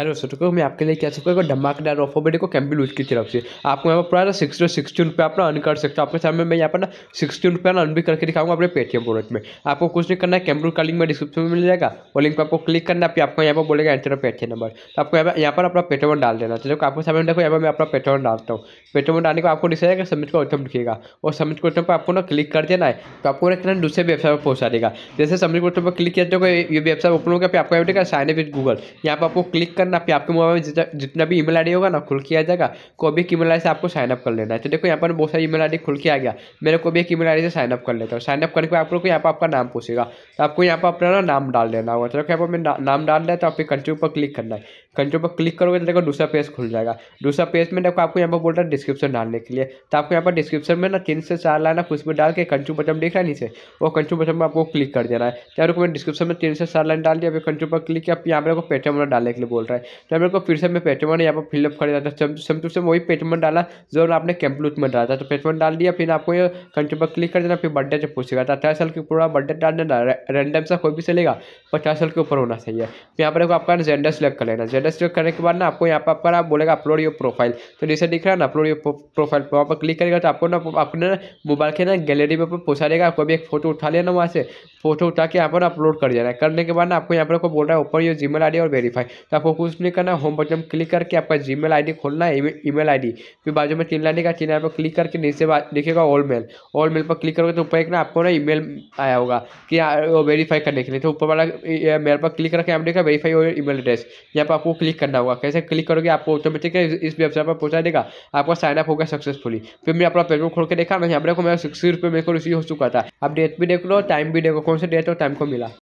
hello दोस्तों तो मैं आपके लिए क्या सकता हूँ धमाकेदार ऑफर बेटे को कैम्बिल की तरफ से आपको यहाँ पर पूरा सिक्स सिक्सटी रुपये आप अर्न कर सकते हो आपके सामने मैं यहाँ पर ना सिक्सटी रुपये अर्न भी करके दिखाऊंगा अपने पेटीएम प्रोडक्ट में आपको कुछ नहीं करना है कैम्बुल का लिंक में डिस्क्रिप्शन में मिल जाएगा वो लिंक पर आपको क्लिक करना है आपको यहाँ पर बोलेगा एंटर पेटीएम नंबर तो आपको यहाँ पर अपना पेटीएम डाल देना चलो आपके सामने देखो यहाँ पर मैं अपना पेटीएम डालता हूँ पेटीएम डालने को आपको डिसाइड समझ का ऑटम दिखेगा और सबमिट आइटम पर आपको ना क्लिक कर देना है तो आपको ना दूसरे वेबसाइट पर पहुँचा देगा जैसे सबमिट आइटम पर क्लिक किया जाएगा तो ये वेबसाइट ओपन होगा आपको साइन अप विद गूगल यहाँ पर आपको क्लिक करना करना फिर आपके मोबाइल में जितना भी ईमेल आईडी होगा ना खुल के आ जाएगा कोबी की ईमेल आईडी से आपको साइनअप कर लेना है तो देखो यहाँ पर बहुत सारी ईमेल आईडी खुल के आ गया मेरे को भी एक ईमेल आईडी से साइनअप कर लेता हूँ साइनअप करके आप लोग को यहाँ पर आपका नाम पूछेगा तो आपको यहाँ पर अपना नाम डाल देना होगा तो देखो यहाँ पर मैं नाम डाल रहा है तो आप कंटिन्यू पर क्लिक करना है कंट्रोल पर क्लिक करोगे तो देखो दूसरा पेज खुल जाएगा दूसरा पेज में देखो आपको यहाँ पर बोल रहा है डिस्क्रिप्शन डालने के लिए तो आपको यहाँ पर डिस्क्रिप्शन में ना तीन से चार लाइन कुछ भी डाल के कंट्रोल बटन देख रहा है नीचे वो कंट्रोल बटन में आपको क्लिक कर देना है तो रुको मैंने डिस्क्रिप्शन में तीन से चार लाइन डाल दिया अभी कंट्रोल पर क्लिक किया यहाँ पर को पेटीएम वाला डालने के लिए बोल रहा है तो मेरे को फिर से मैं पेटीएम वाला यहाँ पर फिलअप कर देता था वही पेटीएम डाला जो आपने कैंपलूथ में डाला था तो पेटीएम डाल दिया फिर आपको ये कंट्रोल पर क्लिक कर देना फिर बर्थडे जब पूछेगा तो अठारह साल के पूरा बर्थडे डाल देना रेंडम सा कोई भी चलेगा पचास साल के ऊपर होना चाहिए तो यहाँ पर आपका जेंडर सेलेक्ट कर लेना स्टेटस चेक करने के बाद ना आपको यहाँ पर आप बोलेगा अपलोड योर प्रोफाइल तो जैसे दिख रहा है ना अपलोड योर प्रोफाइल पर वहाँ पर क्लिक करेगा तो आपको ना अपने मोबाइल के ना गैलरी में पहुँचा देगा आपको भी एक फोटो उठा लेना वहाँ से फोटो उठा के यहाँ पर अपलोड कर देना है करने के बाद ना आपको यहाँ पर बोल रहा है ओपन योर जी मेल और वेरीफाई तो आपको कुछ नहीं करना होम बटन क्लिक करके आपका जी मेल खोलना है ईमेल आईडी फिर बाजू में तीन लाइन का तीन पर क्लिक करके नीचे देखिएगा ऑल मेल ऑल मेल पर क्लिक करोगे तो ऊपर एक ना आपको ना ई आया होगा कि वेरीफाई करने के लिए तो ऊपर वाला मेल पर क्लिक करके आप देखा वेरीफाई और ईमेल एड्रेस यहाँ पर आपको आपको क्लिक करना होगा कैसे क्लिक करोगे आपको ऑटोमेटिक इस वेबसाइट पर पहुंचा देगा आपका साइनअप होगा सक्सेसफुली फिर मैं अपना पेमेंट खोल के देखा नहीं अपने को मेरा सिक्सटी रुपये मेरे को रिसीव हो चुका था अब डेट भी देख लो टाइम भी देखो कौन सा डेट और टाइम को मिला